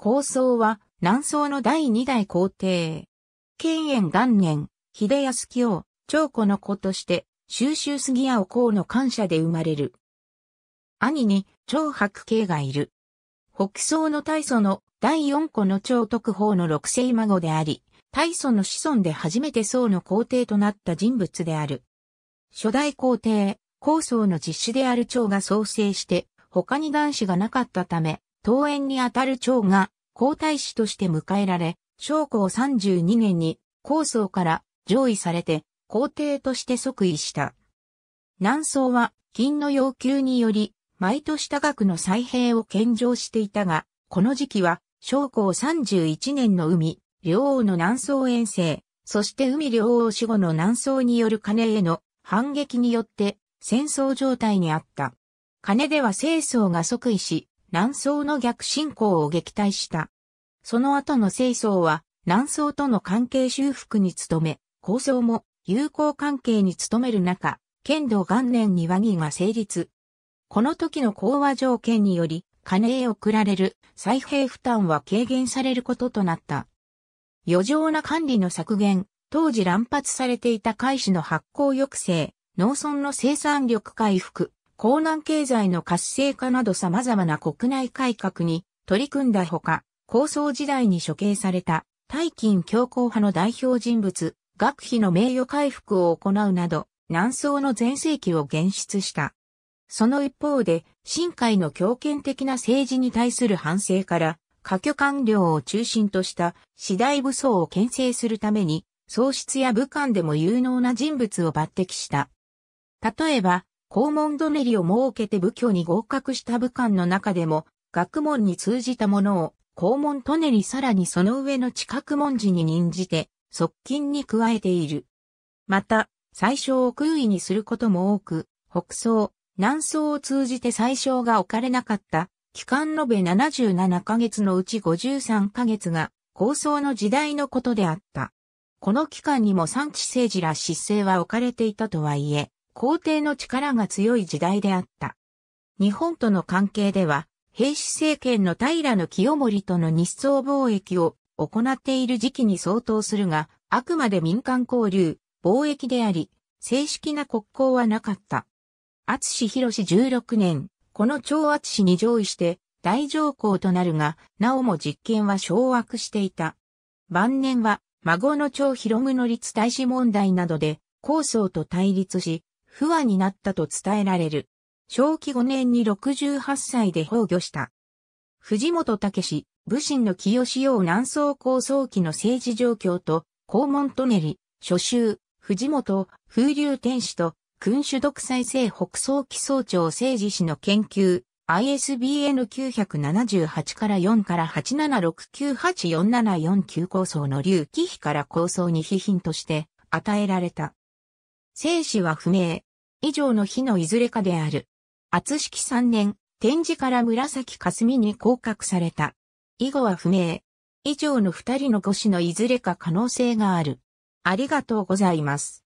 皇宗は南宋の第二代皇帝。建炎元年、秀康を長子の子として、収集杉屋を公の感謝で生まれる。兄に、長白慶がいる。北宋の大祖の第四子の長徳法の六世孫であり、大祖の子孫で初めて宋の皇帝となった人物である。初代皇帝、高宗の実施である長が創生して、他に男子がなかったため、桃園にあたる長が皇太子として迎えられ、将校32年に皇宗から上位されて皇帝として即位した。南宋は金の要求により、毎年多額の再兵を献上していたが、この時期は、将校31年の海、両王の南宋遠征、そして海両王死後の南宋による金への反撃によって戦争状態にあった。金では清宋が即位し、南宋の逆進行を撃退した。その後の清宋は南宋との関係修復に努め、構想も友好関係に努める中、剣道元年に和議が成立。この時の講和条件により、金へ送られる再兵負担は軽減されることとなった。余剰な管理の削減、当時乱発されていた開始の発行抑制、農村の生産力回復、江南経済の活性化など様々な国内改革に取り組んだほか、構想時代に処刑された、大金強硬派の代表人物、学費の名誉回復を行うなど、南宋の前世紀を現出した。その一方で、新海の強権的な政治に対する反省から、下挙官僚を中心とした次第武装を牽制するために、喪失や武漢でも有能な人物を抜擢した。例えば、校門止りを設けて部挙に合格した部官の中でも、学問に通じたものを、校門とねりさらにその上の近く文字に任じて、側近に加えている。また、最小を空位にすることも多く、北総、南総を通じて最小が置かれなかった、期間延べ77ヶ月のうち53ヶ月が、構想の時代のことであった。この期間にも三地政治ら失政は置かれていたとはいえ、皇帝の力が強い時代であった。日本との関係では、平氏政権の平清盛との日宋貿易を行っている時期に相当するが、あくまで民間交流、貿易であり、正式な国交はなかった。厚志広氏16年、この長厚氏に上位して大上皇となるが、なおも実権は掌握していた。晩年は、孫の長広宗立大使問題などで、構想と対立し、不和になったと伝えられる。正気5年に68歳で崩御した。藤本武武神の清志陽南宋構想期の政治状況と、公門とねり、諸州、藤本、風流天使と、君主独裁制北総期総長政治史の研究、ISBN 978から4から876984749構想の隆起比から構想に批品として与えられた。生死は不明、以上の日のいずれかである。厚式3年、展示から紫霞に降格された。以後は不明。以上の二人の5子のいずれか可能性がある。ありがとうございます。